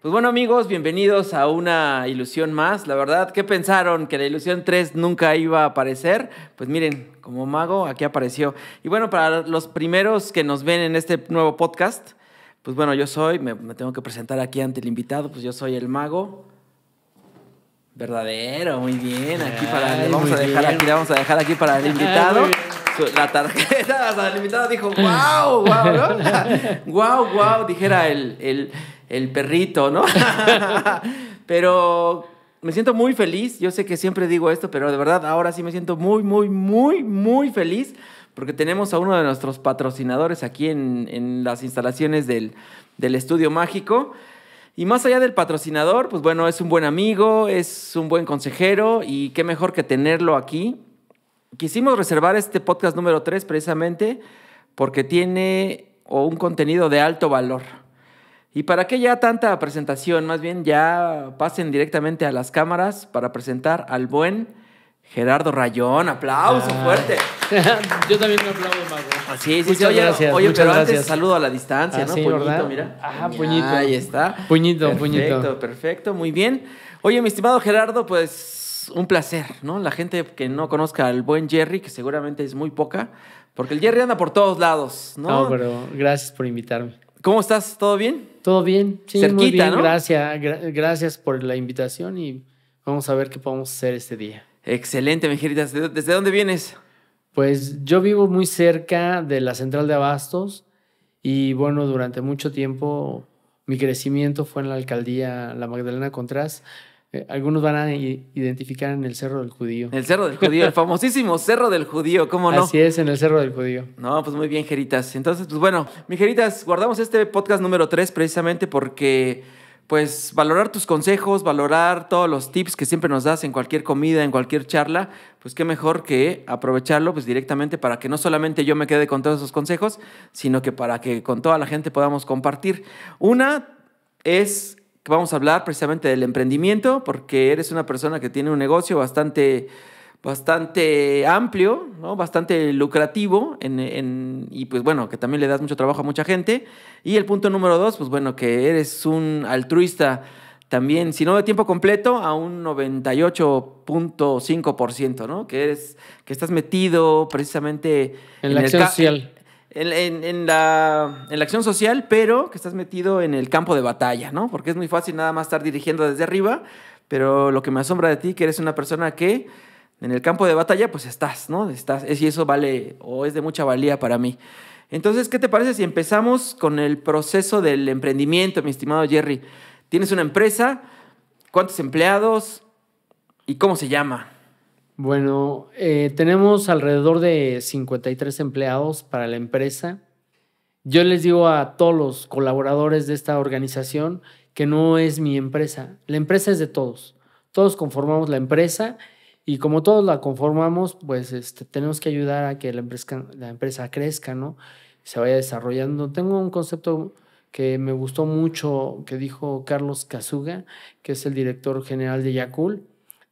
Pues bueno amigos, bienvenidos a una ilusión más. La verdad, ¿qué pensaron? ¿Que la ilusión 3 nunca iba a aparecer? Pues miren, como mago, aquí apareció. Y bueno, para los primeros que nos ven en este nuevo podcast, pues bueno, yo soy, me, tengo que presentar aquí ante el invitado, pues yo soy el mago. Verdadero, muy bien. Aquí para, vamos a dejar aquí, vamos a dejar aquí para el invitado la tarjeta limitada dijo, wow, wow, ¿no? wow, wow, dijera el, perrito, ¿no? pero me siento muy feliz, yo sé que siempre digo esto, pero de verdad ahora sí me siento muy, muy, muy, muy feliz porque tenemos a uno de nuestros patrocinadores aquí en, las instalaciones del, del Estudio Mágico. Y más allá del patrocinador, pues bueno, es un buen amigo, es un buen consejero y qué mejor que tenerlo aquí quisimos reservar este podcast número 3 precisamente porque tiene un contenido de alto valor. Y para que ya tanta presentación, más bien ya pasen directamente a las cámaras para presentar al buen Gerardo Rayón. Aplauso ah. fuerte. Yo también me aplaudo, Mago. sí, sí, Oye, gracias, oye pero gracias. antes saludo a la distancia, ¿no? Ah, puñito, mira. Ajá, puñito. Ahí está. Puñito, puñito. Perfecto, perfecto, muy bien. Oye, mi estimado Gerardo, pues un placer, ¿no? La gente que no conozca al buen Jerry, que seguramente es muy poca, porque el Jerry anda por todos lados, ¿no? No, pero gracias por invitarme. ¿Cómo estás? ¿Todo bien? Todo bien, sí, Cerquita, muy bien. Gracias, gracias por la invitación y vamos a ver qué podemos hacer este día. Excelente, Mejeritas. ¿Desde dónde vienes? Pues yo vivo muy cerca de la central de abastos y bueno, durante mucho tiempo mi crecimiento fue en la alcaldía La Magdalena Contrás. Eh, algunos van a identificar en el Cerro del Judío. El Cerro del Judío, el famosísimo Cerro del Judío, ¿cómo no? Así es, en el Cerro del Judío. No, pues muy bien, Jeritas. Entonces, pues bueno, mi Jeritas, guardamos este podcast número 3 precisamente porque, pues, valorar tus consejos, valorar todos los tips que siempre nos das en cualquier comida, en cualquier charla, pues qué mejor que aprovecharlo pues directamente para que no solamente yo me quede con todos esos consejos, sino que para que con toda la gente podamos compartir. Una es vamos a hablar precisamente del emprendimiento, porque eres una persona que tiene un negocio bastante, bastante amplio, ¿no? bastante lucrativo, en, y pues bueno, que también le das mucho trabajo a mucha gente. Y el punto número dos, pues bueno, que eres un altruista también, si no de tiempo completo, a un 98.5%, ¿no? Que eres, que estás metido precisamente en, la acción social en, la, la, acción social, pero que estás metido en el campo de batalla, ¿no? Porque es muy fácil nada más estar dirigiendo desde arriba, pero lo que me asombra de ti, que eres una persona que en el campo de batalla, pues estás, ¿no? Estás, es y eso vale, o es de mucha valía para mí. Entonces, ¿qué te parece si empezamos con el proceso del emprendimiento, mi estimado Jerry? Tienes una empresa, ¿cuántos empleados y cómo se llama? Bueno, eh, tenemos alrededor de 53 empleados para la empresa. Yo les digo a todos los colaboradores de esta organización que no es mi empresa, la empresa es de todos. Todos conformamos la empresa y como todos la conformamos, pues este, tenemos que ayudar a que la empresa, crezca, ¿no? Se vaya desarrollando. Tengo un concepto que me gustó mucho que dijo Carlos Casuga, que es el director general de Yakul.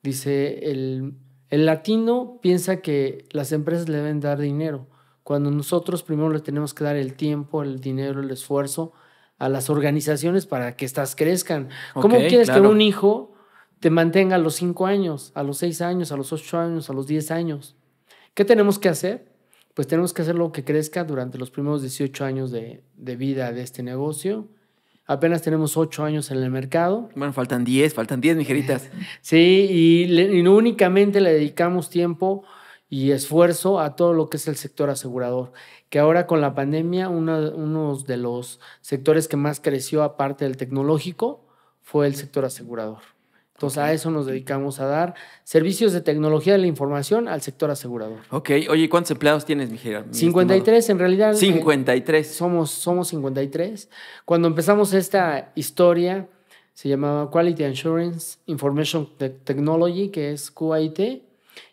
Dice, el, el latino piensa que las empresas le deben dar dinero, cuando nosotros primero le tenemos que dar el tiempo, el dinero, el esfuerzo a las organizaciones para que estas crezcan. ¿Cómo quieres que un hijo te mantenga a los 5 años, a los 6 años, a los 8 años, a los 10 años? ¿Qué tenemos que hacer? Pues tenemos que hacer lo que crezca durante los primeros 18 años de, de vida de este negocio Apenas tenemos ocho años en el mercado. Bueno, faltan diez, faltan diez, mijeritas. sí, y, únicamente le dedicamos tiempo y esfuerzo a todo lo que es el sector asegurador, que ahora con la pandemia uno de los sectores que más creció aparte del tecnológico fue el sector asegurador. Entonces a eso nos dedicamos a dar servicios de tecnología de la información al sector asegurador. Ok, oye, ¿cuántos empleados tienes, mi 53, en realidad. 53. Eh, somos, somos 53. Cuando empezamos esta historia, se llamaba Quality Insurance Information Technology, que es QIT,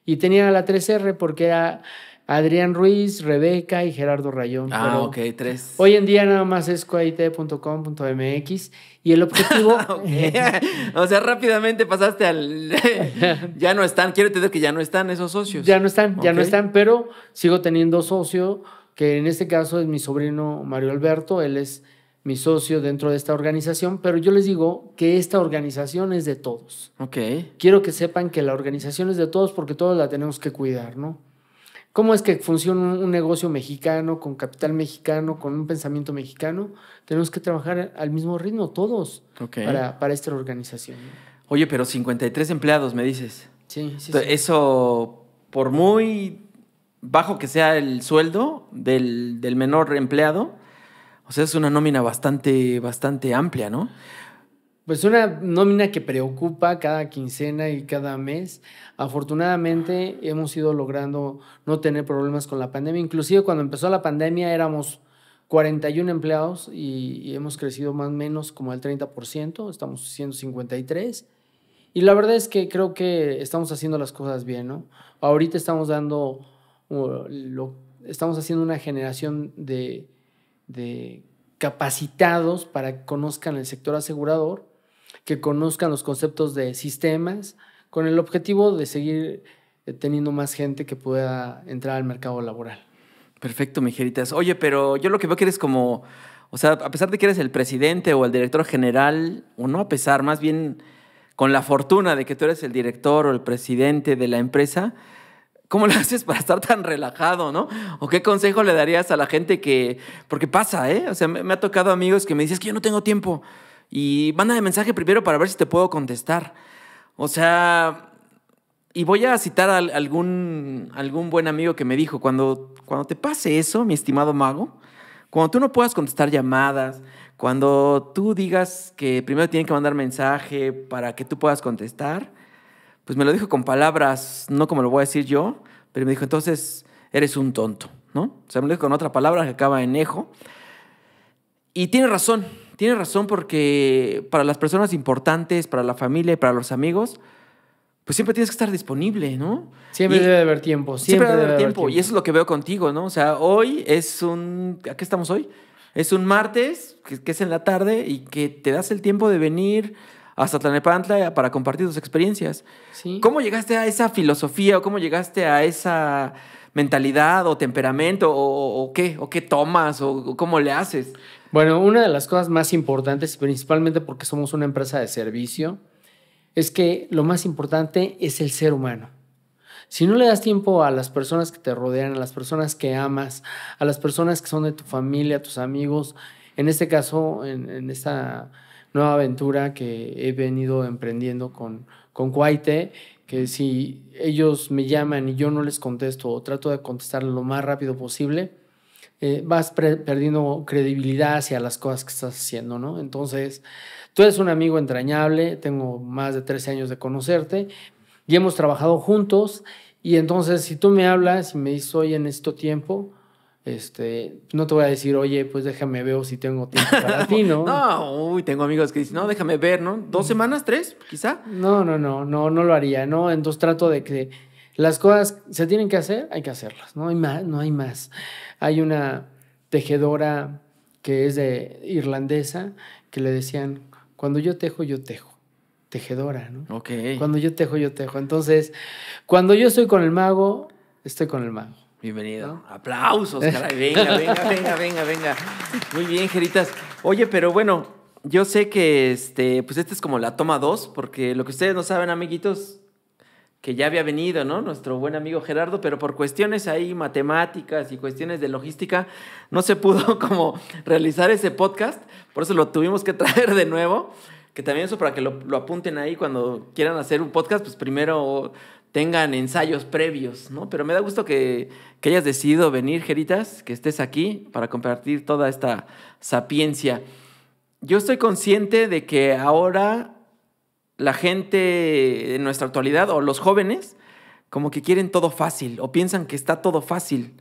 y tenía la 3R porque era Adrián Ruiz, Rebeca y Gerardo Rayón. Ah, ok, tres. Hoy en día nada más es coait.com.mx y el objetivo. o sea, rápidamente pasaste al. ya no están, quiero decir que ya no están esos socios. Ya no están, ya no están, pero sigo teniendo socio, que en este caso es mi sobrino Mario Alberto, él es mi socio dentro de esta organización, pero yo les digo que esta organización es de todos. Ok. Quiero que sepan que la organización es de todos porque todos la tenemos que cuidar, ¿no? ¿Cómo es que funciona un negocio mexicano, con capital mexicano, con un pensamiento mexicano? Tenemos que trabajar al mismo ritmo todos para, para, esta organización. Oye, pero 53 empleados, me dices. Sí, sí, sí. Eso, por muy bajo que sea el sueldo del, menor empleado, o sea, es una nómina bastante, bastante amplia, ¿no? pues una nómina que preocupa cada quincena y cada mes. Afortunadamente hemos ido logrando no tener problemas con la pandemia. Inclusive cuando empezó la pandemia éramos 41 empleados y, hemos crecido más o menos como el 30%, estamos 153. Y la verdad es que creo que estamos haciendo las cosas bien, Ahorita estamos dando, estamos haciendo una generación de capacitados para que conozcan el sector asegurador que conozcan los conceptos de sistemas, con el objetivo de seguir eh, teniendo más gente que pueda entrar al mercado laboral. Perfecto, mijeritas. Oye, pero yo lo que veo que eres como, o sea, a pesar de que eres el presidente o el director general, o no a pesar, más bien con la fortuna de que tú eres el director o el presidente de la empresa, ¿cómo lo haces para estar tan relajado, no? ¿O qué consejo le darías a la gente que, porque pasa, ¿eh? O sea, me, ha tocado amigos que me dicen, que yo no tengo tiempo y mándame de mensaje primero para ver si te puedo contestar. O sea, y voy a citar a algún, algún buen amigo que me dijo, cuando, cuando te pase eso, mi estimado mago, cuando tú no puedas contestar llamadas, cuando tú digas que primero tienen que mandar mensaje para que tú puedas contestar, pues me lo dijo con palabras, no como lo voy a decir yo, pero me dijo, entonces eres un tonto, ¿no? O sea, me lo dijo con otra palabra que acaba en ejo. Y tiene razón, Tienes razón porque para las personas importantes, para la familia y para los amigos, pues siempre tienes que estar disponible, ¿no? Siempre debe haber tiempo. Siempre, debe, haber tiempo. Y eso es lo que veo contigo, ¿no? O sea, hoy es un... ¿A qué estamos hoy? Es un martes, que, es en la tarde, y que te das el tiempo de venir hasta Tlanepantla para compartir tus experiencias. ¿Cómo llegaste a esa filosofía o cómo llegaste a esa mentalidad o temperamento o, qué, o qué tomas o, cómo le haces? Bueno, una de las cosas más importantes, principalmente porque somos una empresa de servicio, es que lo más importante es el ser humano. Si no le das tiempo a las personas que te rodean, a las personas que amas, a las personas que son de tu familia, a tus amigos, en este caso, en, esta nueva aventura que he venido emprendiendo con, con que si ellos me llaman y yo no les contesto o trato de contestar lo más rápido posible, eh, vas perdiendo credibilidad hacia las cosas que estás haciendo, ¿no? Entonces, tú eres un amigo entrañable, tengo más de 13 años de conocerte y hemos trabajado juntos y entonces si tú me hablas y me dices, oye, en esto tiempo, este, no te voy a decir, oye, pues déjame ver si tengo tiempo para ti, ¿no? no, uy, tengo amigos que dicen, no, déjame ver, ¿no? ¿Dos mm. semanas, tres, quizá? No, no, no, no, no lo haría, ¿no? Entonces trato de que las cosas se tienen que hacer, hay que hacerlas, no hay más, no hay más. Hay una tejedora que es de irlandesa que le decían, cuando yo tejo, yo tejo. Tejedora, ¿no? Ok. Cuando yo tejo, yo tejo. Entonces, cuando yo estoy con el mago, estoy con el mago. Bienvenido. Aplausos, caray. Venga, venga, venga, venga, venga. Muy bien, Geritas. Oye, pero bueno, yo sé que este, pues esta es como la toma dos, porque lo que ustedes no saben, amiguitos, que ya había venido, ¿no? Nuestro buen amigo Gerardo, pero por cuestiones ahí matemáticas y cuestiones de logística, no se pudo como realizar ese podcast, por eso lo tuvimos que traer de nuevo, que también eso para que lo, lo apunten ahí cuando quieran hacer un podcast, pues primero tengan ensayos previos, ¿no? Pero me da gusto que, hayas decidido venir, Geritas, que estés aquí para compartir toda esta sapiencia. Yo estoy consciente de que ahora la gente de nuestra actualidad o los jóvenes como que quieren todo fácil o piensan que está todo fácil.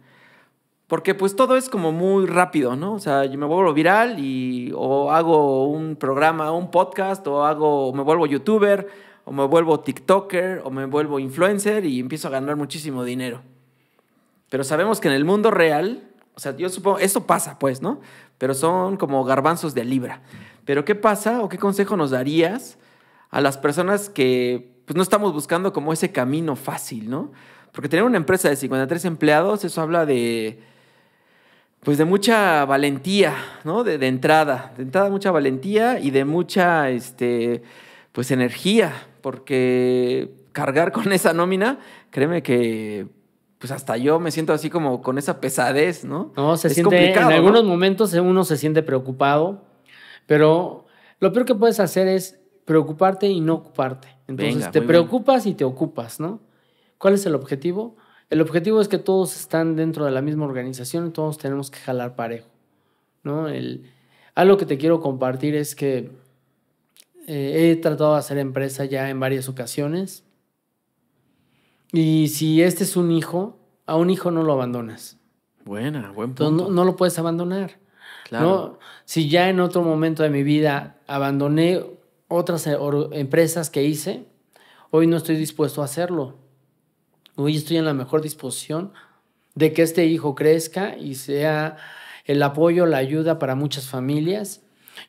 Porque pues todo es como muy rápido, ¿no? O sea, yo me vuelvo viral y o hago un programa, un podcast o hago me vuelvo youtuber o me vuelvo TikToker, o me vuelvo influencer y empiezo a ganar muchísimo dinero. Pero sabemos que en el mundo real, o sea, yo supongo, esto pasa pues, ¿no? Pero son como garbanzos de libra. Pero ¿qué pasa o qué consejo nos darías a las personas que pues, no estamos buscando como ese camino fácil, ¿no? Porque tener una empresa de 53 empleados, eso habla de, pues de mucha valentía, ¿no? De, de, entrada, de entrada mucha valentía y de mucha, este, pues energía, porque cargar con esa nómina, créeme que pues hasta yo me siento así como con esa pesadez, ¿no? No, se siente en algunos momentos uno se siente preocupado, pero lo peor que puedes hacer es preocuparte y no ocuparte. Entonces te preocupas y te ocupas, ¿no? ¿Cuál es el objetivo? El objetivo es que todos están dentro de la misma organización y todos tenemos que jalar parejo, ¿no? El, algo que te quiero compartir es que eh, he tratado de hacer empresa ya en varias ocasiones. Y si este es un hijo, a un hijo no lo abandonas. Buena, buen punto. no, lo puedes abandonar. Claro. si ya en otro momento de mi vida abandoné otras eh, empresas que hice, hoy no estoy dispuesto a hacerlo. Hoy estoy en la mejor disposición de que este hijo crezca y sea el apoyo, la ayuda para muchas familias.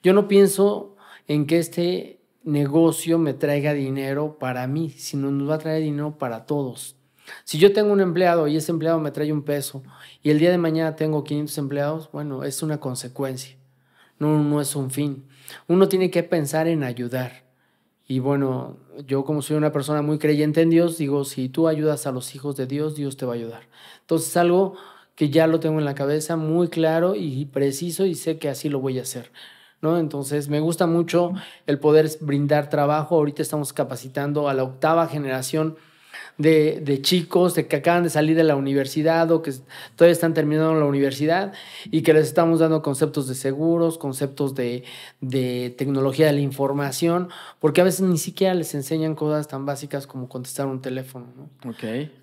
Yo no pienso en que este negocio me traiga dinero para mí, sino nos va a traer dinero para todos. Si yo tengo un empleado y ese empleado me trae un peso y el día de mañana tengo 500 empleados, bueno, es una consecuencia, no, no es un fin. Uno tiene que pensar en ayudar. Y bueno, yo como soy una persona muy creyente en Dios, digo, si tú ayudas a los hijos de Dios, Dios te va a ayudar. Entonces es algo que ya lo tengo en la cabeza muy claro y preciso y sé que así lo voy a hacer. ¿no? Entonces, me gusta mucho el poder brindar trabajo. Ahorita estamos capacitando a la octava generación de, de chicos de que acaban de salir de la universidad o que todavía están terminando la universidad y que les estamos dando conceptos de seguros, conceptos de, tecnología de la información, porque a veces ni siquiera les enseñan cosas tan básicas como contestar un teléfono. ¿no?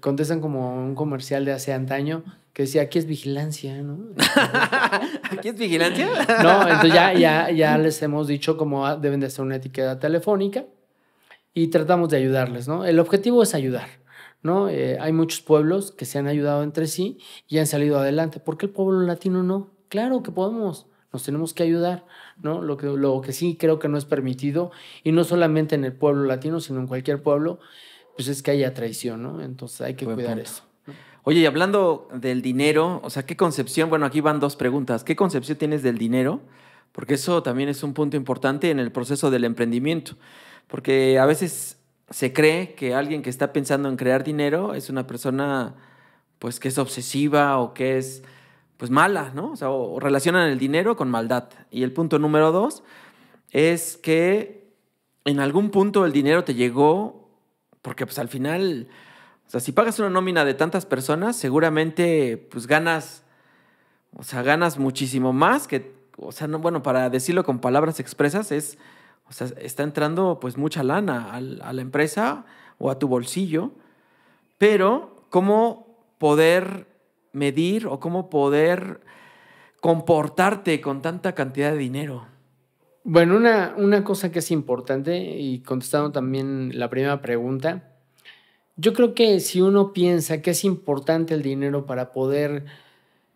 Contestan como un comercial de hace antaño que decía, aquí es vigilancia, ¿no? ¿Aquí es vigilancia? no, entonces ya, ya, ya les hemos dicho cómo deben de hacer una etiqueta telefónica y tratamos de ayudarles, ¿no? El objetivo es ayudar. ¿no? Eh, hay muchos pueblos que se han ayudado entre sí y han salido adelante. ¿Por qué el pueblo latino no? Claro que podemos, nos tenemos que ayudar, ¿no? Lo que, lo que sí creo que no es permitido, y no solamente en el pueblo latino, sino en cualquier pueblo, pues es que haya traición, ¿no? Entonces hay que cuidar eso. Oye, y hablando del dinero, o sea, ¿qué concepción? Bueno, aquí van dos preguntas. ¿Qué concepción tienes del dinero? Porque eso también es un punto importante en el proceso del emprendimiento. Porque a veces se cree que alguien que está pensando en crear dinero es una persona pues que es obsesiva o que es pues mala, ¿no? O sea, relacionan el dinero con maldad. Y el punto número dos es que en algún punto el dinero te llegó, porque pues al final, o sea, si pagas una nómina de tantas personas, seguramente pues ganas, o sea, ganas muchísimo más que, o sea, no, bueno, para decirlo con palabras expresas, es o sea, está entrando pues mucha lana a, la empresa o a tu bolsillo, pero ¿cómo poder medir o cómo poder comportarte con tanta cantidad de dinero? Bueno, una, cosa que es importante y contestando también la primera pregunta, yo creo que si uno piensa que es importante el dinero para poder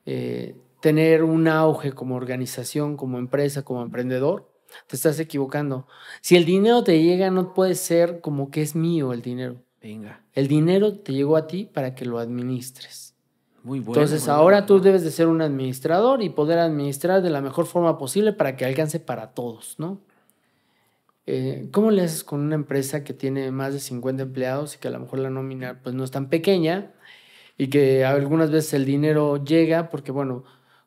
eh, tener un auge como organización, como empresa, como emprendedor, te estás equivocando. Si el dinero te llega, no puede ser como que es mío el dinero. Venga. El dinero te llegó a ti para que lo administres. Muy bueno. Entonces, ahora tú debes de ser un administrador y poder administrar de la mejor forma posible para que alcance para todos, ¿no? Eh, ¿Cómo le haces con una empresa que tiene más de 50 empleados y que a lo mejor la nómina pues no es tan pequeña y que algunas veces el dinero llega porque, bueno,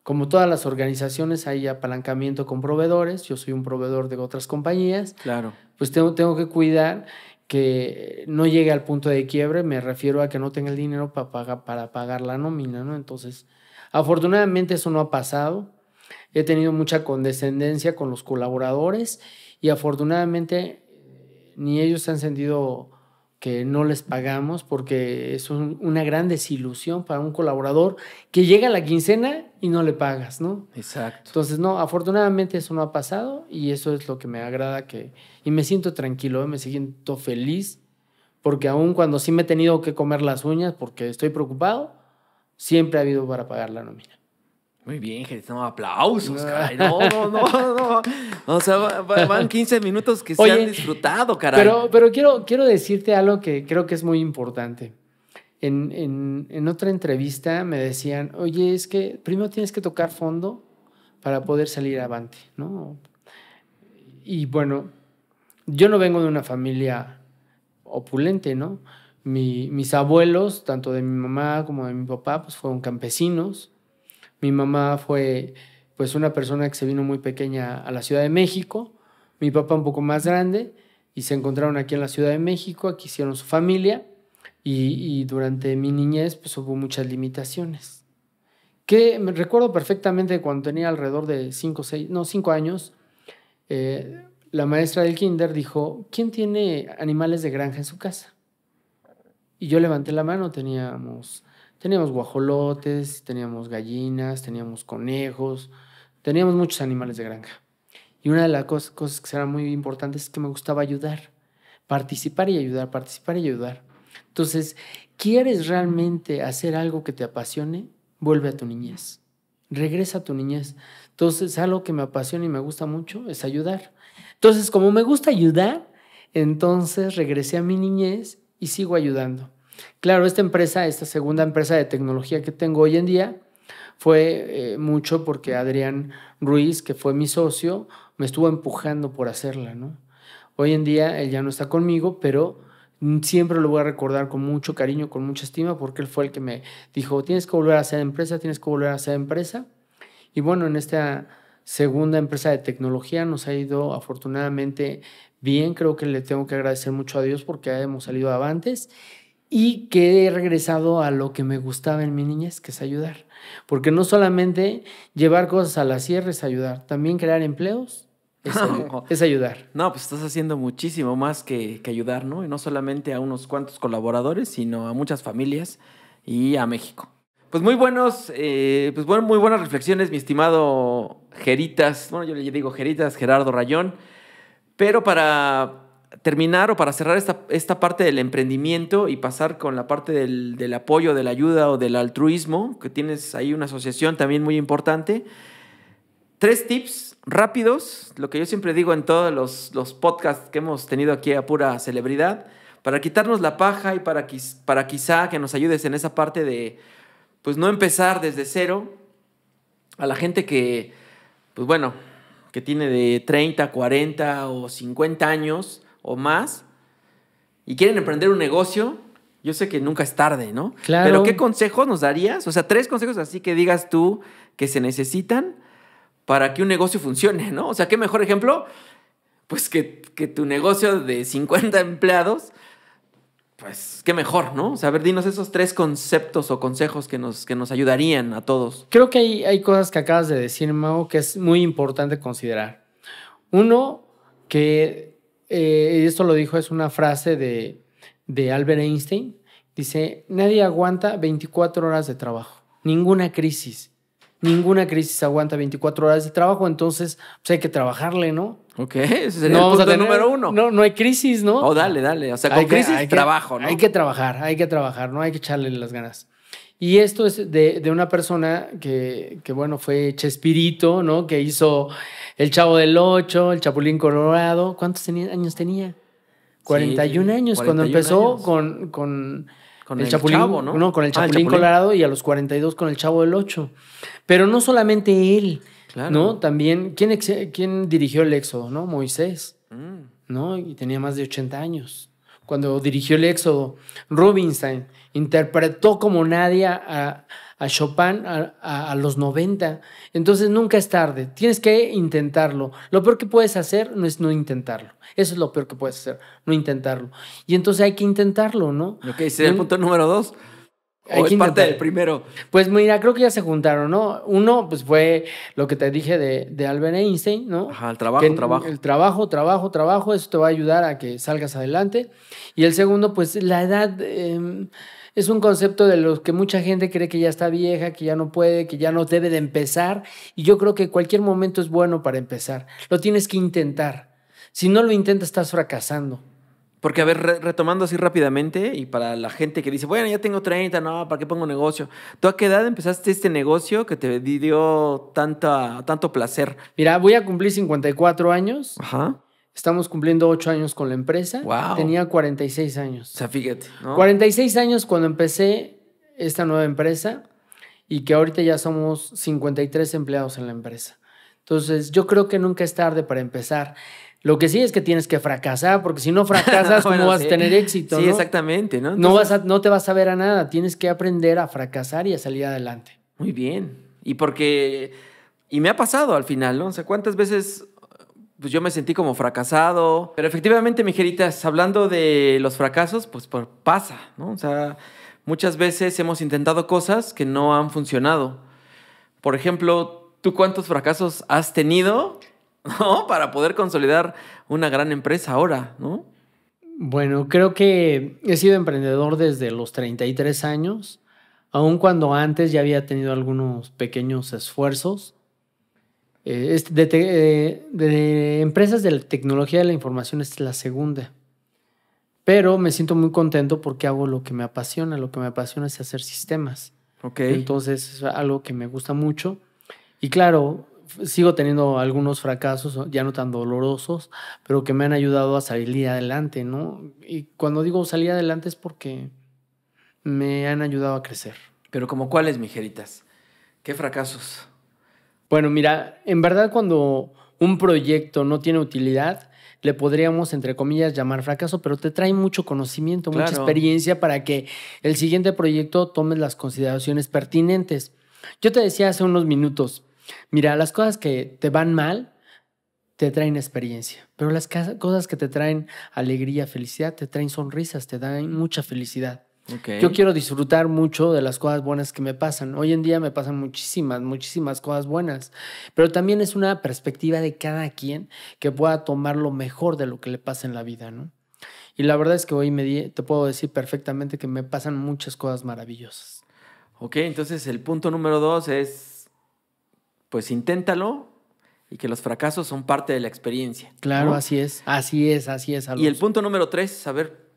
como todas las organizaciones hay apalancamiento con proveedores, yo soy un proveedor de otras compañías, claro. pues tengo, tengo que cuidar que no llegue al punto de quiebre, me refiero a que no tenga el dinero para pagar, para pagar la nómina, ¿no? Entonces, afortunadamente eso no ha pasado, he tenido mucha condescendencia con los colaboradores y afortunadamente eh, ni ellos se han sentido que no les pagamos porque es una gran desilusión para un colaborador que llega a la quincena y no le pagas, ¿no? Exacto. Entonces, no, afortunadamente eso no ha pasado y eso es lo que me agrada que... Y me siento tranquilo, ¿eh? me siento feliz porque aun cuando sí me he tenido que comer las uñas porque estoy preocupado, siempre ha habido para pagar la nómina. Muy bien, gente, aplausos, caray. No, no, no, O sea, van 15 minutos que se han disfrutado, caray. Pero, quiero, quiero decirte algo que creo que es muy importante. En, otra entrevista me decían, oye, es que primero tienes que tocar fondo para poder salir avante, ¿no? Y bueno, yo no vengo de una familia opulente, ¿no? mis abuelos, tanto de mi mamá como de mi papá, pues fueron campesinos. Mi mamá fue pues una persona que se vino muy pequeña a la Ciudad de México, mi papá un poco más grande y se encontraron aquí en la Ciudad de México, aquí hicieron su familia y, durante mi niñez pues hubo muchas limitaciones. Que me recuerdo perfectamente cuando tenía alrededor de cinco seis, no, años, eh, la maestra del kinder dijo, ¿quién tiene animales de granja en su casa? Y yo levanté la mano, teníamos Teníamos guajolotes, teníamos gallinas, teníamos conejos, teníamos muchos animales de granja. Y una de las cosas, que eran muy importantes es que me gustaba ayudar, participar y ayudar, participar y ayudar. Entonces, ¿quieres realmente hacer algo que te apasione? Vuelve a tu niñez, regresa a tu niñez. Entonces, algo que me apasiona y me gusta mucho es ayudar. Entonces, como me gusta ayudar, entonces regresé a mi niñez y sigo ayudando. Claro, esta empresa, esta segunda empresa de tecnología que tengo hoy en día, fue eh, mucho porque Adrián Ruiz, que fue mi socio, me estuvo empujando por hacerla, ¿no? Hoy en día él ya no está conmigo, pero siempre lo voy a recordar con mucho cariño, con mucha estima, porque él fue el que me dijo, tienes que volver a hacer empresa, tienes que volver a hacer empresa. Y bueno, en esta segunda empresa de tecnología nos ha ido afortunadamente bien, creo que le tengo que agradecer mucho a Dios porque hemos salido avantes y que he regresado a lo que me gustaba en mi niñez, que es ayudar. Porque no solamente llevar cosas a la sierra es ayudar, también crear empleos es, ayudar. No, pues estás haciendo muchísimo más que, que, ayudar, ¿no? Y no solamente a unos cuantos colaboradores, sino a muchas familias y a México. Pues muy buenos, eh, pues muy buenas reflexiones, mi estimado Geritas. Bueno, yo le digo Geritas, Gerardo Rayón. Pero para terminar o para cerrar esta, parte del emprendimiento y pasar con la parte del, apoyo, de la ayuda o del altruismo, que tienes ahí una asociación también muy importante, tres tips rápidos, lo que yo siempre digo en todos los, los podcasts que hemos tenido aquí a pura celebridad, para quitarnos la paja y para, para quizá que nos ayudes en esa parte de, pues no empezar desde cero a la gente que, pues bueno, que tiene de 30, 40 o 50 años, o más y quieren emprender un negocio, yo sé que nunca es tarde, ¿no? Claro. Pero ¿qué consejos nos darías? O sea, tres consejos así que digas tú que se necesitan para que un negocio funcione, ¿no? O sea, ¿qué mejor ejemplo? Pues que, tu negocio de 50 empleados, pues qué mejor, ¿no? O sea, a ver, dinos esos tres conceptos o consejos que nos, que nos ayudarían a todos. Creo que hay, hay cosas que acabas de decir, Mau, que es muy importante considerar. Uno, que eh, y esto lo dijo, es una frase de, de Albert Einstein, dice, nadie aguanta 24 horas de trabajo, ninguna crisis, ninguna crisis aguanta 24 horas de trabajo, entonces pues, hay que trabajarle, ¿no? Ok, ese sería no, el punto número uno. No, no hay crisis, ¿no? Oh, dale, dale. O sea, con crisis, hay trabajo, ¿no? Hay que trabajar, hay que trabajar, ¿no? Hay que echarle las ganas. Y esto es de, una persona que, que, bueno, fue Chespirito, ¿no? Que hizo el Chavo del Ocho, el Chapulín Colorado. ¿Cuántos años tenía? 41 años cuando empezó con, el, Chapulín, Colorado y a los 42 con el Chavo del 8. Pero no solamente él, ¿no? También, ¿quién, dirigió el Éxodo, no? Moisés, mm. ¿no? Y tenía más de 80 años. Cuando dirigió el Éxodo, Rubinstein interpretó como nadie a, a Chopin a, los 90. Entonces nunca es tarde, tienes que intentarlo. Lo peor que puedes hacer no es no intentarlo. Eso es lo peor que puedes hacer, no intentarlo. Y entonces hay que intentarlo, ¿no? Ok, sería el punto número dos. o es parte del primero. Pues mira, creo que ya se juntaron, ¿no? Uno, pues fue lo que te dije de, Albert Einstein, ¿no? Ajá, el trabajo, trabajo. El trabajo, trabajo, trabajo, eso te va a ayudar a que salgas adelante. Y el segundo, pues la edad, em, es un concepto de los que mucha gente cree que ya está vieja, que ya no puede, que ya no debe de empezar. Y yo creo que cualquier momento es bueno para empezar. Lo tienes que intentar. Si no lo intentas, estás fracasando. Porque, a ver, retomando así rápidamente, y para la gente que dice, bueno, ya tengo 30, no, ¿para qué pongo negocio? ¿Tú a qué edad empezaste este negocio que te dio tanta, tanto placer? Mira, voy a cumplir 54 años. Ajá. Estamos cumpliendo ocho años con la empresa. Wow. Tenía 46 años. O sea, fíjate. ¿no? 46 años cuando empecé esta nueva empresa y que ahorita ya somos 53 empleados en la empresa. Entonces, yo creo que nunca es tarde para empezar. Lo que sí es que tienes que fracasar, porque si no fracasas, no vas a tener éxito? Sí, exactamente, ¿no? vas no te vas a ver a nada, tienes que aprender a fracasar y a salir adelante. Muy bien. Y porque, y me ha pasado al final, ¿no? O sea, ¿cuántas veces pues yo me sentí como fracasado. Pero efectivamente, mijeritas, hablando de los fracasos, pues por, pasa, ¿no? O sea, muchas veces hemos intentado cosas que no han funcionado. Por ejemplo, ¿tú cuántos fracasos has tenido para poder consolidar una gran empresa ahora, ¿no? Bueno, creo que he sido emprendedor desde los 33 años, aun cuando antes ya había tenido algunos pequeños esfuerzos. Eh, eh, de, empresas de la tecnología de la información es la segunda. Pero me siento muy contento porque hago lo que me apasiona. Lo que me apasiona es hacer sistemas. Okay. Entonces es algo que me gusta mucho. Y claro, sigo teniendo algunos fracasos, ya no tan dolorosos, pero que me han ayudado a salir adelante, ¿no? Y cuando digo salir adelante es porque me han ayudado a crecer. Pero como cuáles, mijeritas? ¿Qué fracasos? Bueno, mira, en verdad cuando un proyecto no tiene utilidad, le podríamos, entre comillas, llamar fracaso, pero te trae mucho conocimiento, mucha experiencia para que el siguiente proyecto tomes las consideraciones pertinentes. Yo te decía hace unos minutos, mira, las cosas que te van mal te traen experiencia, pero las cosas que te traen alegría, felicidad, te traen sonrisas, te dan mucha felicidad. Yo quiero disfrutar mucho de las cosas buenas que me pasan. Hoy en día me pasan muchísimas, muchísimas cosas buenas, pero también es una perspectiva de cada quien que pueda tomar lo mejor de lo que le pasa en la vida, ¿no? Y la verdad es que hoy me te puedo decir perfectamente que me pasan muchas cosas maravillosas. Ok, entonces el punto número dos es, pues inténtalo y que los fracasos son parte de la experiencia. Claro, así es, así es, así es. Y el punto número tres, a ver,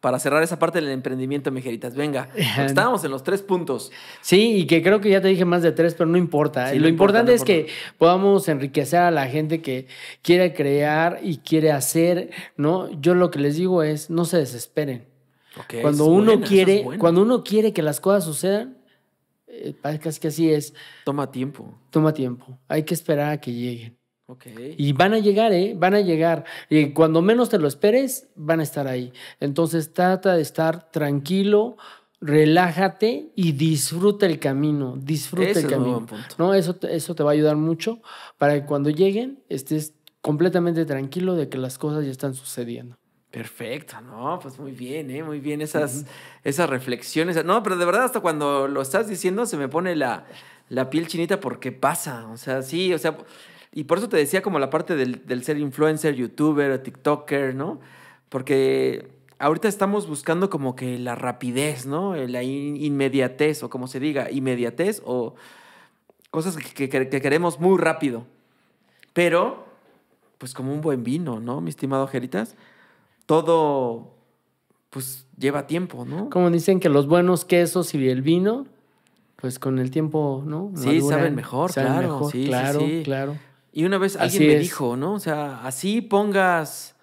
para cerrar esa parte del emprendimiento, Mejeritas. Venga, estábamos en los tres puntos. Sí, y que creo que ya te dije más de tres, pero no importa. lo, importante es que podamos enriquecer a la gente que quiere crear y quiere hacer, ¿no? Yo lo que les digo es, no se desesperen. cuando uno quiere, cuando uno quiere que las cosas sucedan, eh, que así es. Toma tiempo. Toma tiempo. Hay que esperar a que lleguen. Y van a llegar, ¿eh? Van a llegar. Y cuando menos te lo esperes, van a estar ahí. Entonces trata de estar tranquilo, relájate y disfruta el camino. Disfruta el camino. ¿No? Eso, eso te va a ayudar mucho para que cuando lleguen estés completamente tranquilo de que las cosas ya están sucediendo. Perfecto, no, pues muy bien, ¿eh? muy bien esas, esas reflexiones. No, pero de verdad hasta cuando lo estás diciendo se me pone la, la piel chinita porque pasa, o sea, sí, o sea, y por eso te decía como la parte del, ser influencer, youtuber, tiktoker, ¿no? Porque ahorita estamos buscando como que la rapidez, ¿no? La inmediatez, o como se diga, inmediatez, o cosas que, queremos muy rápido. Pero, pues como un buen vino, ¿no, mi estimado Jeritas? Todo, pues lleva tiempo, ¿no? Como dicen que los buenos quesos y el vino, pues con el tiempo, ¿no? sí, saben mejor, claro. sí, claro, claro. Y una vez alguien me dijo, ¿no? O sea, así pongas.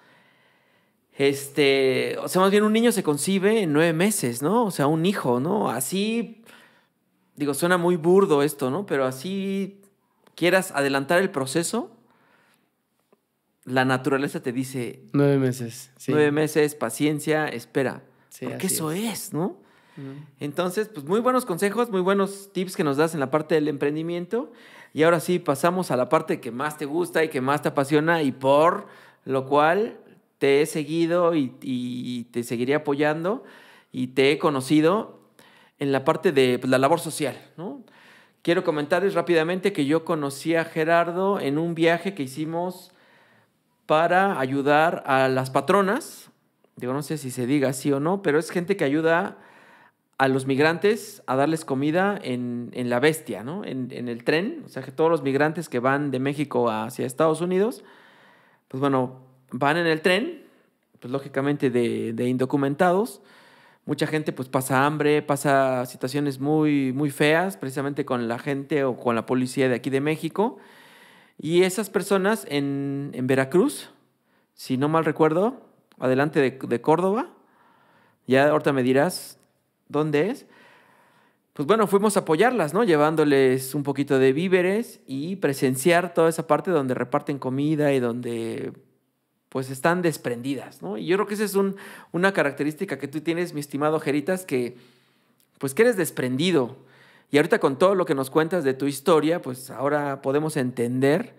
Este. O sea, más bien un niño se concibe en nueve meses, ¿no? O sea, un hijo, ¿no? Así. Digo, suena muy burdo esto, ¿no? Pero así quieras adelantar el proceso, la naturaleza te dice. Nueve meses, Nueve meses, paciencia, espera. porque eso es, ¿no? Entonces, pues muy buenos consejos, muy buenos tips que nos das en la parte del emprendimiento. Y ahora sí, pasamos a la parte que más te gusta y que más te apasiona y por lo cual te he seguido y, te seguiré apoyando y te he conocido en la parte de pues, la labor social. Quiero comentarles rápidamente que yo conocí a Gerardo en un viaje que hicimos para ayudar a las patronas. Digo, no sé si se diga así o no, pero es gente que ayuda a los migrantes a darles comida en, la bestia, ¿no? En, el tren, o sea que todos los migrantes que van de México hacia Estados Unidos, pues bueno, van en el tren, pues lógicamente de, indocumentados, mucha gente pues pasa hambre, pasa situaciones muy, muy feas, precisamente con la gente o con la policía de aquí de México. Y esas personas en, Veracruz, si no mal recuerdo, adelante de, de, Córdoba, ya ahorita me dirás, dónde es, pues bueno, fuimos a apoyarlas, ¿no? Llevándoles un poquito de víveres y presenciar toda esa parte donde reparten comida y donde pues están desprendidas, ¿no? Y yo creo que esa es una característica que tú tienes, mi estimado Jeritas, que pues que eres desprendido. Y ahorita con todo lo que nos cuentas de tu historia, pues ahora podemos entender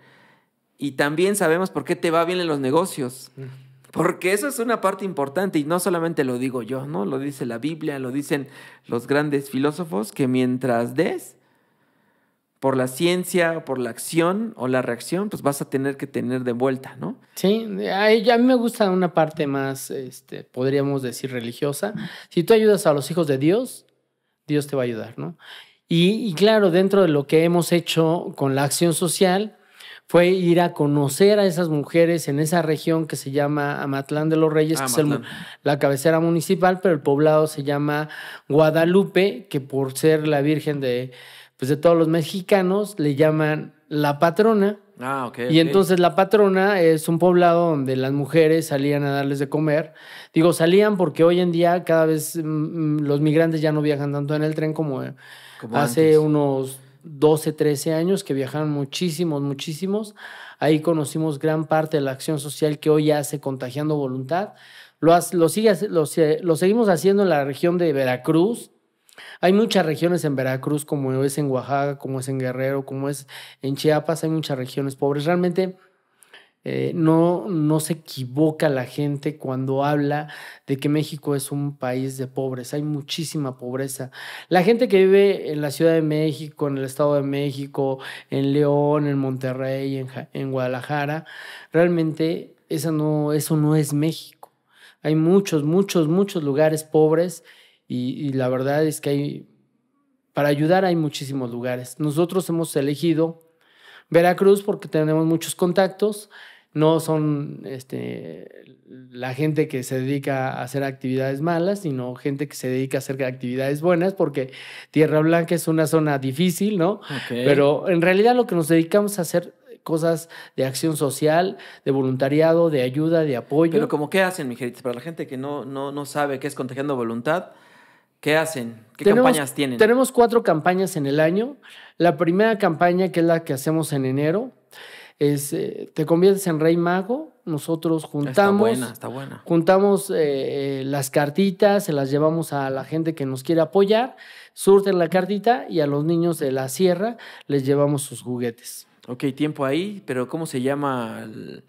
y también sabemos por qué te va bien en los negocios. Mm. Porque eso es una parte importante y no solamente lo digo yo, ¿no? Lo dice la Biblia, lo dicen los grandes filósofos, que mientras des por la ciencia, o por la acción o la reacción, pues vas a tener que tener de vuelta, ¿no? Sí, a, mí me gusta una parte más, este, podríamos decir, religiosa. Si tú ayudas a los hijos de Dios, Dios te va a ayudar, ¿no? y, claro, dentro de lo que hemos hecho con la acción social, fue ir a conocer a esas mujeres en esa región que se llama Amatlán de los Reyes, ah, que es la cabecera municipal, pero el poblado se llama Guadalupe, que por ser la virgen de, pues de todos los mexicanos, le llaman la patrona. Ah, ok. Y entonces la patrona es un poblado donde las mujeres salían a darles de comer. Digo, salían porque hoy en día cada vez mm, mm, los migrantes ya no viajan tanto en el tren como, eh, hace unos 12, 13 años, que viajaron muchísimos, muchísimos. Ahí conocimos gran parte de la acción social que hoy hace Contagiando Voluntad. Lo, lo seguimos haciendo en la región de Veracruz. Hay muchas regiones en Veracruz, como es en Oaxaca, como es en Guerrero, como es en Chiapas, hay muchas regiones pobres. Realmente eh, no, no se equivoca la gente cuando habla de que México es un país de pobres. Hay muchísima pobreza. La gente que vive en la Ciudad de México, en el Estado de México, en León, en Monterrey, en, en Guadalajara, realmente no, eso no es México. Hay muchos, muchos, muchos lugares pobres y, y la verdad es que hay, para ayudar hay muchísimos lugares. Nosotros hemos elegido Veracruz porque tenemos muchos contactos, no son este, la gente que se dedica a hacer actividades malas, sino gente que se dedica a hacer actividades buenas, porque Tierra Blanca es una zona difícil, ¿no? Pero en realidad lo que nos dedicamos a hacer cosas de acción social, de voluntariado, de ayuda, de apoyo. Pero como qué hacen, mi para la gente que no, no, sabe qué es contagiando voluntad, ¿Qué hacen? ¿Qué campañas tienen? Tenemos cuatro campañas en el año. La primera campaña, que es la que hacemos en enero, eh, te conviertes en rey mago, nosotros juntamos, juntamos eh, eh, las cartitas, se las llevamos a la gente que nos quiere apoyar, surten la cartita y a los niños de la sierra les llevamos sus juguetes. Ok, tiempo ahí, pero ¿cómo se llama el,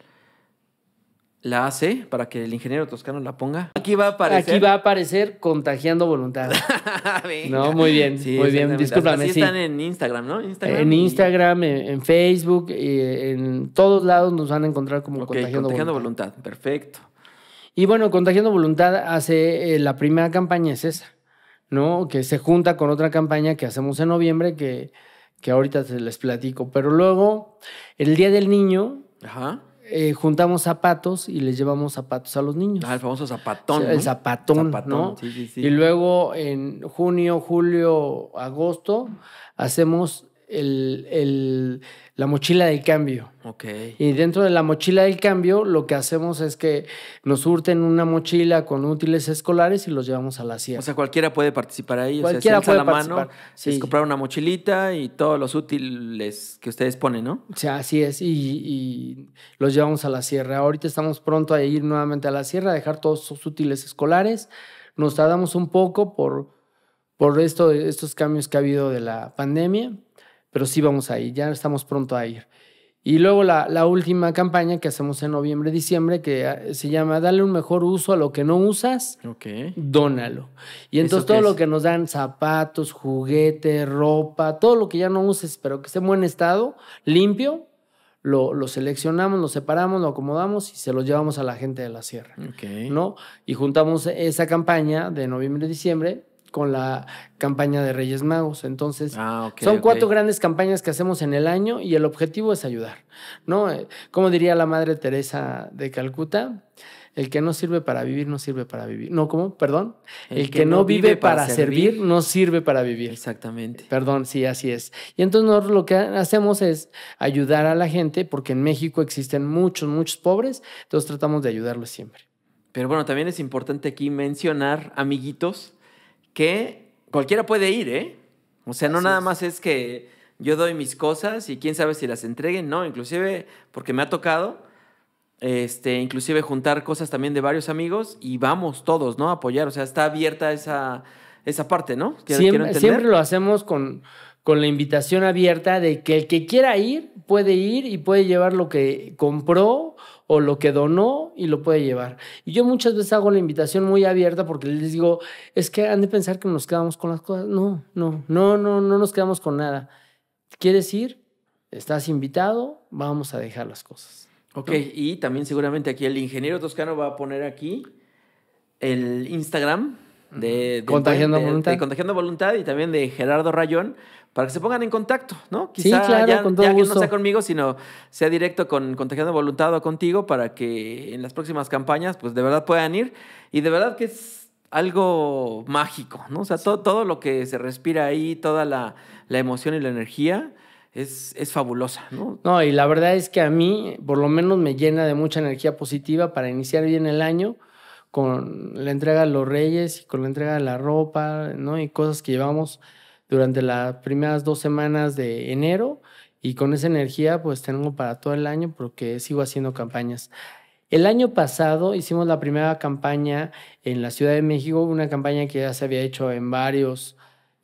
la hace? para que el ingeniero toscano la ponga. Aquí va a aparecer. Aquí va a aparecer contagiando voluntad. no, muy bien, muy bien. Discúlpame. Así están en Instagram, ¿no? en Instagram, en, Facebook, eh, en todos lados nos van a encontrar como okay, contagiando, contagiando voluntad. Perfecto. Y bueno, contagiando voluntad hace eh, la primera campaña es esa, ¿no? Que se junta con otra campaña que hacemos en noviembre que que ahorita se les platico. Pero luego el día del niño. Ajá eh, juntamos zapatos y les llevamos zapatos a los niños. Ah, el famoso zapatón. el zapatón, Zapatón, Y luego en junio, julio, agosto hacemos el, la mochila del cambio. Okay. Y dentro de la mochila del cambio, lo que hacemos es que nos surten una mochila con útiles escolares y los llevamos a la sierra. O sea, cualquiera puede participar ahí. Cualquiera o sea, puede la Mano, Es comprar una mochilita y todos los útiles que ustedes ponen, ¿no? O sea, así es. Y, los llevamos a la sierra. Ahorita estamos pronto a ir nuevamente a la sierra, a dejar todos sus útiles escolares. Nos tardamos un poco por, por esto, estos cambios que ha habido de la pandemia pero sí vamos ahí, ya estamos pronto a ir. Y luego la, última campaña que hacemos en noviembre, diciembre, que ah, se llama Dale un mejor uso a lo que no usas, okay. dónalo. Y entonces todo lo que nos dan, zapatos, juguete, ropa, todo lo que ya no uses, pero que esté en buen estado, limpio, lo, lo, seleccionamos, lo separamos, lo acomodamos y se lo llevamos a la gente de la sierra. Okay. ¿no? Y juntamos esa campaña de noviembre-diciembre con la campaña de Reyes Magos. Entonces, ah, son cuatro grandes campañas que hacemos en el año y el objetivo es ayudar, ¿no? Como diría la Madre Teresa de Calcuta, el que no sirve para vivir no sirve para vivir. No, ¿cómo? Perdón. El, que, no, vive, para, servir, servir, no sirve para vivir. Exactamente. Perdón, sí, así es. Y entonces nosotros lo que hacemos es ayudar a la gente porque en México existen muchos, muchos pobres, entonces tratamos de ayudarlos siempre. Pero bueno, también es importante aquí mencionar, amiguitos, que cualquiera puede ir, ¿eh? O sea, no nada más es que yo doy mis cosas y quién sabe si las entreguen, no, inclusive porque me ha tocado, este, inclusive juntar cosas también de varios amigos y vamos todos, ¿no? A apoyar, o sea, está abierta esa, esa parte, ¿no? siempre, lo hacemos con, con la invitación abierta de que el que quiera ir puede ir y puede llevar lo que compró o lo que donó y lo puede llevar. Y yo muchas veces hago la invitación muy abierta porque les digo, es que han de pensar que nos quedamos con las cosas. No, no, no, no, no nos quedamos con nada. ¿Quieres ir? Estás invitado, vamos a dejar las cosas. Ok, y también seguramente aquí el ingeniero Toscano va a poner aquí el Instagram de, de contagiando voluntad. y también de Gerardo Rayón para que se pongan en contacto, ¿no? Quizá ya, que no sea conmigo, sino sea directo con Contagiando Voluntad o contigo para que en las próximas campañas, pues de verdad puedan ir y de verdad que es algo mágico, ¿no? O sea, todo, todo lo que se respira ahí, toda la, emoción y la energía. Es, fabulosa, ¿no? No, y la verdad es que a mí, por lo menos, me llena de mucha energía positiva para iniciar bien el año con la entrega de los reyes y con la entrega de la ropa, ¿no? Y cosas que llevamos durante las primeras dos semanas de enero y con esa energía pues tengo para todo el año porque sigo haciendo campañas. El año pasado hicimos la primera campaña en la Ciudad de México, una campaña que ya se había hecho en varios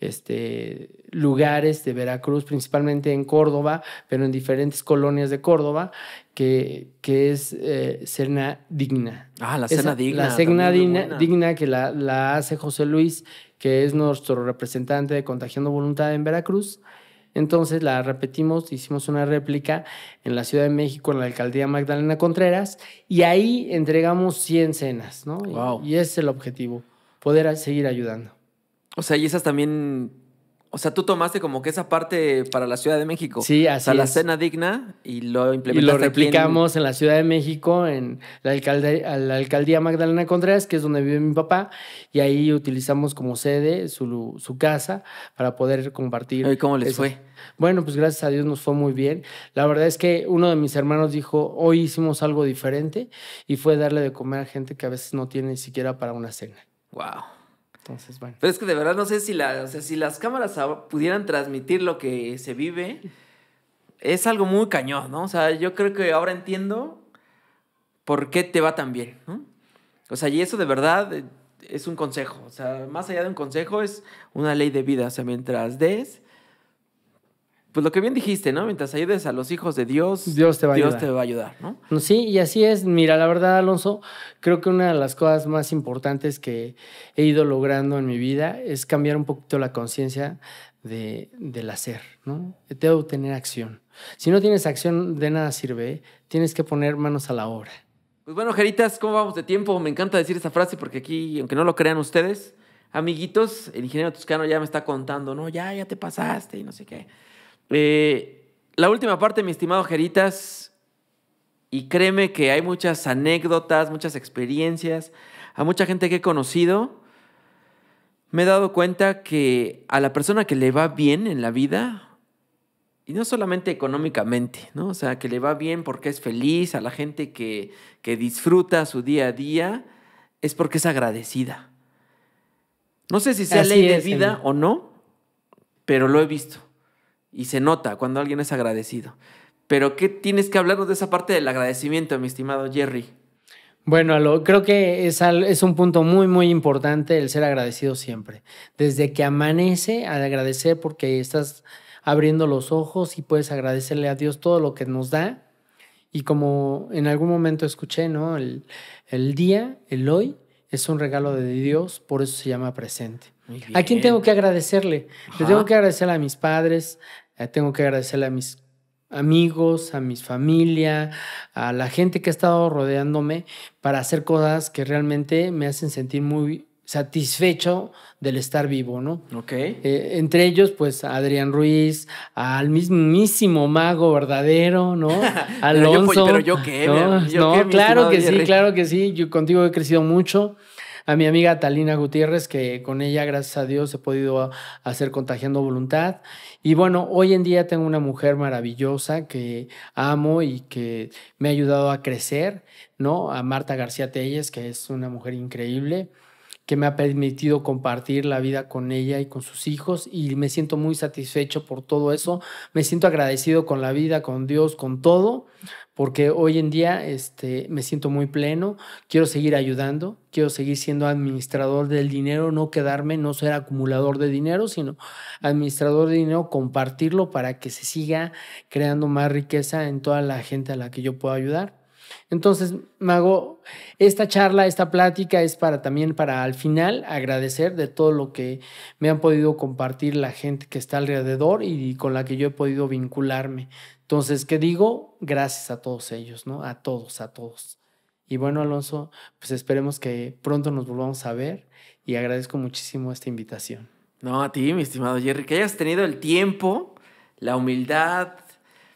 este, lugares de Veracruz, principalmente en Córdoba, pero en diferentes colonias de Córdoba, que, es eh, Cena Digna. Ah, la Cena Digna. La Cena digna, que la, hace José Luis, que es nuestro representante de Contagiando Voluntad en Veracruz. Entonces la repetimos, hicimos una réplica en la Ciudad de México, en la alcaldía Magdalena Contreras, y ahí entregamos 100 cenas, ¿no? Y, y ese es el objetivo, poder seguir ayudando. O sea, y esas también. O sea, tú tomaste como que esa parte para la Ciudad de México. Sí, así. la cena digna y lo implementamos. Y lo replicamos en... la Ciudad de México, en la, alcaldía Magdalena Contreras, que es donde vive mi papá, y ahí utilizamos como sede su, casa para poder compartir. ¿Y cómo les fue? Bueno, pues gracias a Dios nos fue muy bien. La verdad es que uno de mis hermanos dijo, hoy hicimos algo diferente y fue darle de comer a gente que a veces no tiene ni siquiera para una cena. ¡Wow! Entonces, bueno. Pero es que de verdad no sé si, si las cámaras pudieran transmitir lo que se vive, es algo muy cañón, ¿no? O sea, yo creo que ahora entiendo por qué te va tan bien, ¿no? O sea, y eso de verdad eh, es un consejo. O sea, más allá de un consejo, es una ley de vida. O sea, mientras des, pues lo que bien dijiste, ¿no? Mientras ayudes a los hijos de Dios, Dios te va a, ayudar. Te ¿no? Pues sí, y así es. Mira, la verdad, Alonso, creo que una de las cosas más importantes que he ido logrando en mi vida es cambiar un poquito la conciencia de, del hacer, ¿no? Debo tener acción. Si no tienes acción, de nada sirve. Tienes que poner manos a la obra. Pues bueno, Jeritas, ¿cómo vamos de tiempo? Me encanta decir esa frase porque aquí, aunque no lo crean ustedes, amiguitos, el ingeniero Toscano ya me está contando, no, ya, ya te pasaste y no sé qué. Eh, la última parte, mi estimado Jeritas, y créeme que hay muchas anécdotas, muchas experiencias, a mucha gente que he conocido, me he dado cuenta que a la persona que le va bien en la vida, y no solamente económicamente, ¿no? O sea, que le va bien porque es feliz, a la gente que, disfruta su día a día, es porque es agradecida. No sé si sea ley de vida o no, pero lo he visto y se nota cuando alguien es agradecido. Pero ¿qué tienes que hablarnos de esa parte del agradecimiento, mi estimado Jerry? Bueno, creo que es, un punto muy, muy importante el ser agradecido siempre. Desde que amanece, al agradecer porque estás abriendo los ojos y puedes agradecerle a Dios todo lo que nos da. Y como en algún momento escuché, ¿no? El, día, el hoy, es un regalo de Dios, por eso se llama presente. ¿A quién tengo que agradecerle? Le tengo que agradecer a mis padres, eh, tengo que agradecerle a mis amigos, a mi familia, a la gente que ha estado rodeándome para hacer cosas que realmente me hacen sentir muy satisfecho del estar vivo, ¿no? Ok. Eh, entre ellos, pues, a Adrián Ruiz, al mismísimo mago verdadero, ¿no? Alonso. pero, yo, pero yo qué, ¿no? ¿Yo claro que sí, claro que sí. Yo contigo he crecido mucho a mi amiga Talina Gutiérrez, que con ella, gracias a Dios, he podido hacer contagiando voluntad. Y bueno, hoy en día tengo una mujer maravillosa que amo y que me ha ayudado a crecer, ¿no? A Marta García Telles, que es una mujer increíble que me ha permitido compartir la vida con ella y con sus hijos y me siento muy satisfecho por todo eso. Me siento agradecido con la vida, con Dios, con todo, porque hoy en día este, me siento muy pleno, quiero seguir ayudando, quiero seguir siendo administrador del dinero, no quedarme, no ser acumulador de dinero, sino administrador de dinero, compartirlo para que se siga creando más riqueza en toda la gente a la que yo pueda ayudar. Entonces, Mago, esta charla, esta plática es para también para al final agradecer de todo lo que me han podido compartir la gente que está alrededor y con la que yo he podido vincularme. Entonces, ¿qué digo? Gracias a todos ellos, ¿no? A todos, a todos. Y bueno, Alonso, pues esperemos que pronto nos volvamos a ver y agradezco muchísimo esta invitación. No, a ti, mi estimado Jerry, que hayas tenido el tiempo, la humildad,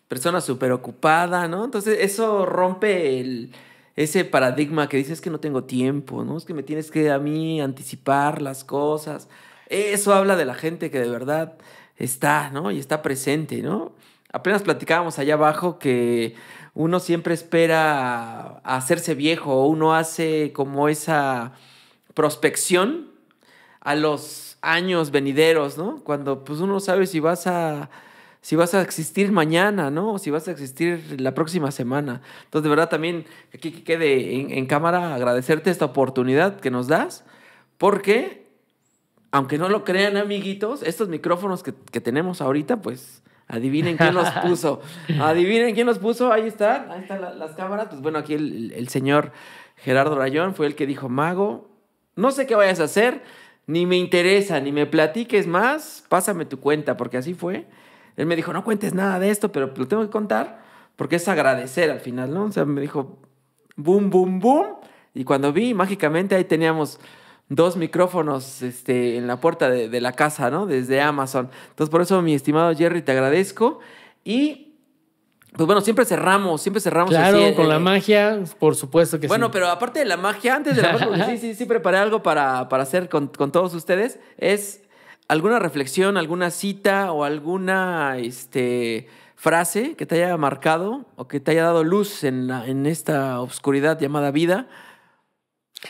persona súper ocupada, ¿no? Entonces eso rompe el, ese paradigma que dices que no tengo tiempo, ¿no? Es que me tienes que a mí anticipar las cosas. Eso habla de la gente que de verdad está, ¿no? Y está presente, ¿no? Apenas platicábamos allá abajo que uno siempre espera a hacerse viejo, uno hace como esa prospección a los años venideros, ¿no? Cuando pues uno sabe si vas a si vas a existir mañana, ¿no? O si vas a existir la próxima semana. Entonces, de verdad, también aquí que quede en, cámara agradecerte esta oportunidad que nos das, porque, aunque no lo crean, amiguitos, estos micrófonos que, tenemos ahorita, pues, Adivinen quién los puso. Adivinen quién los puso. Ahí están. Ahí están las cámaras. Pues bueno, aquí el, el, señor Gerardo Rayón fue el que dijo, mago, no sé qué vayas a hacer, ni me interesa, ni me platiques más, pásame tu cuenta, porque así fue. Él me dijo, no cuentes nada de esto, pero lo tengo que contar porque es agradecer al final, ¿no? O sea, me dijo, boom, boom, boom. Y cuando vi, mágicamente ahí teníamos dos micrófonos este, en la puerta de, la casa, ¿no? Desde Amazon. Entonces, por eso, mi estimado Jerry, te agradezco. Y. Pues bueno, siempre cerramos, siempre cerramos. Claro, eh, con la eh, magia, por supuesto que bueno, sí. Bueno, pero aparte de la magia, antes de la magia, sí, sí, sí, preparé algo para, hacer con, con todos ustedes. Es alguna reflexión, alguna cita o alguna este, frase que te haya marcado o que te haya dado luz en, esta oscuridad llamada vida.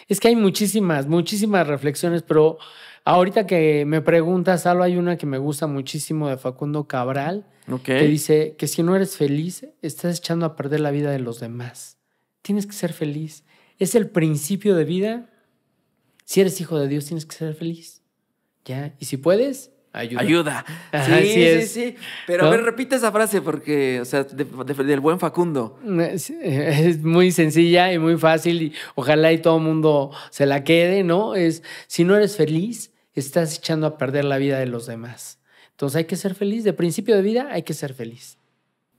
Es que hay muchísimas, muchísimas reflexiones, pero ahorita que me preguntas, algo hay una que me gusta muchísimo de Facundo Cabral, que dice que si no eres feliz, estás echando a perder la vida de los demás. Tienes que ser feliz. Es el principio de vida. Si eres hijo de Dios, tienes que ser feliz y si puedes, ayuda. Ayuda. sí, sí, sí, Pero repite esa frase porque, o sea, del buen Facundo. Mm, es, muy sencilla y muy fácil y ojalá y todo el mundo se la quede, ¿no? Es, si no eres feliz, estás echando a perder la vida de los demás. Entonces hay que ser feliz, de principio de vida hay que ser feliz.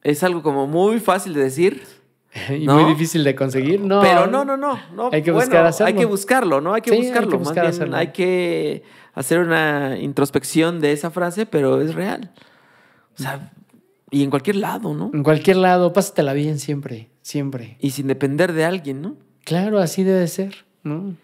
Es algo como muy fácil de decir, y muy difícil de conseguir, ¿no? Pero no, no, no. Hay que buscar Hay que buscarlo, ¿no? Hay que buscarlo. Hay que, hay que hacer una introspección de esa frase, pero es real. O sea, y en cualquier lado, ¿no? En cualquier lado, pásatela bien siempre, siempre. Y sin depender de alguien, ¿no? Claro, así debe ser, ¿no?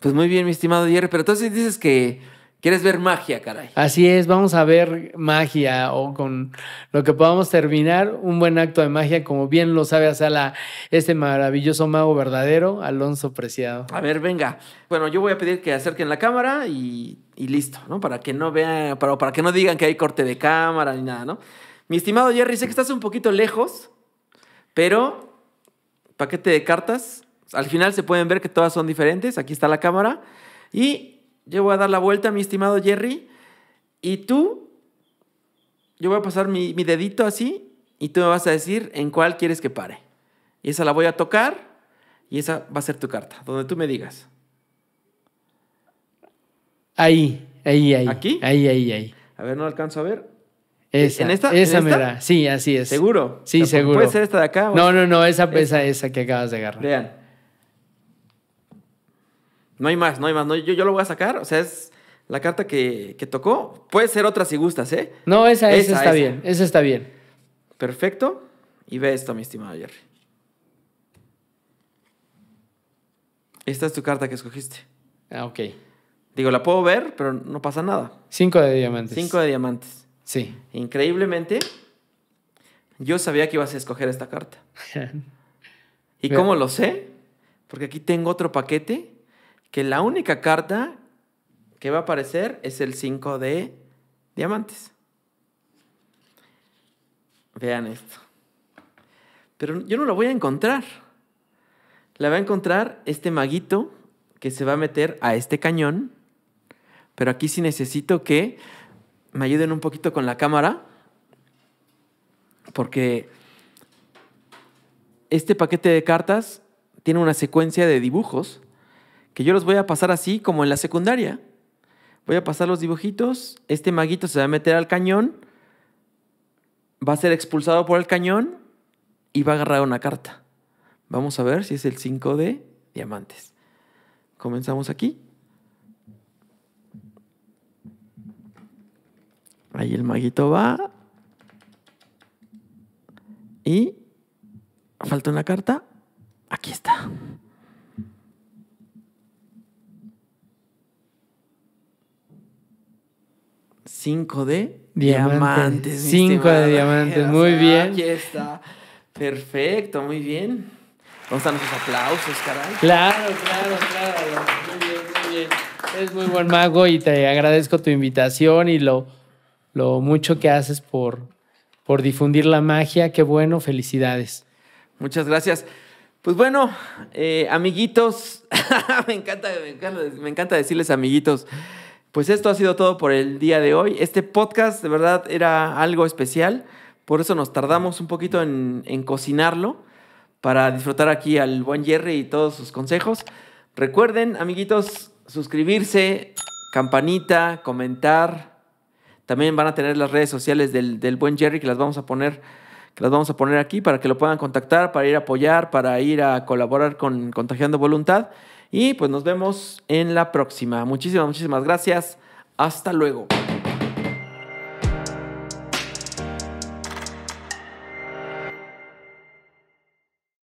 Pues muy bien, mi estimado diario, pero entonces dices que ¿Quieres ver magia, caray? Así es, vamos a ver magia o con lo que podamos terminar, un buen acto de magia, como bien lo sabe hacer la, este maravilloso mago verdadero, Alonso Preciado. A ver, venga. Bueno, yo voy a pedir que acerquen la cámara y, listo, ¿no? Para que no vean, para, para que no digan que hay corte de cámara ni nada, ¿no? Mi estimado Jerry, sé que estás un poquito lejos, pero paquete de cartas. Al final se pueden ver que todas son diferentes. Aquí está la cámara. Y yo voy a dar la vuelta, mi estimado Jerry. Y tú, yo voy a pasar mi, dedito así y tú me vas a decir en cuál quieres que pare. Y esa la voy a tocar y esa va a ser tu carta, donde tú me digas. Ahí, ahí, ahí. ¿Aquí? Ahí, ahí, ahí. A ver, no alcanzo a ver. Esa, ¿En esta? Esa ¿En esta? sí, así es. ¿Seguro? Sí, seguro. ¿Puede ser esta de acá? No, no, no, esa, pesa esa que acabas de agarrar. Vean. No hay más, no hay más. yo, yo lo voy a sacar. O sea, es la carta que, que tocó. Puede ser otra si gustas, ¿eh? No, esa, está bien. Esa está bien. Perfecto. Y ve esto, mi estimado Jerry. Esta es tu carta que escogiste. Ah, ok. Digo, la puedo ver, pero no pasa nada. Cinco de diamantes. Cinco de diamantes. Sí. Increíblemente, yo sabía que ibas a escoger esta carta. ¿Y cómo lo sé? Porque aquí tengo otro paquete que la única carta que va a aparecer es el 5 de diamantes. Vean esto. Pero yo no la voy a encontrar. La va a encontrar este maguito que se va a meter a este cañón. Pero aquí sí necesito que me ayuden un poquito con la cámara. Porque este paquete de cartas tiene una secuencia de dibujos que yo los voy a pasar así como en la secundaria. Voy a pasar los dibujitos, este maguito se va a meter al cañón, va a ser expulsado por el cañón y va a agarrar una carta. Vamos a ver si es el 5 de diamantes. Comenzamos aquí. Ahí el maguito va. Y falta una carta. Aquí está. 5 de diamantes. 5 de diamantes, muy bien. Aquí está. Perfecto, muy bien. Vamos a nuestros aplausos, caray. Claro, claro, claro. Muy bien, muy bien. es muy buen mago y te agradezco tu invitación y lo, lo mucho que haces por, por difundir la magia. Qué bueno, felicidades. Muchas gracias. Pues bueno, eh, amiguitos, me, me, encanta, me encanta decirles amiguitos. Pues esto ha sido todo por el día de hoy. Este podcast de verdad era algo especial, por eso nos tardamos un poquito en, cocinarlo para disfrutar aquí al buen Jerry y todos sus consejos. Recuerden, amiguitos, suscribirse, campanita, comentar. También van a tener las redes sociales del, buen Jerry que las vamos a poner que las vamos a poner aquí para que lo puedan contactar, para ir a apoyar, para ir a colaborar con Contagiando Voluntad. Y pues nos vemos en la próxima. Muchísimas, muchísimas gracias. Hasta luego.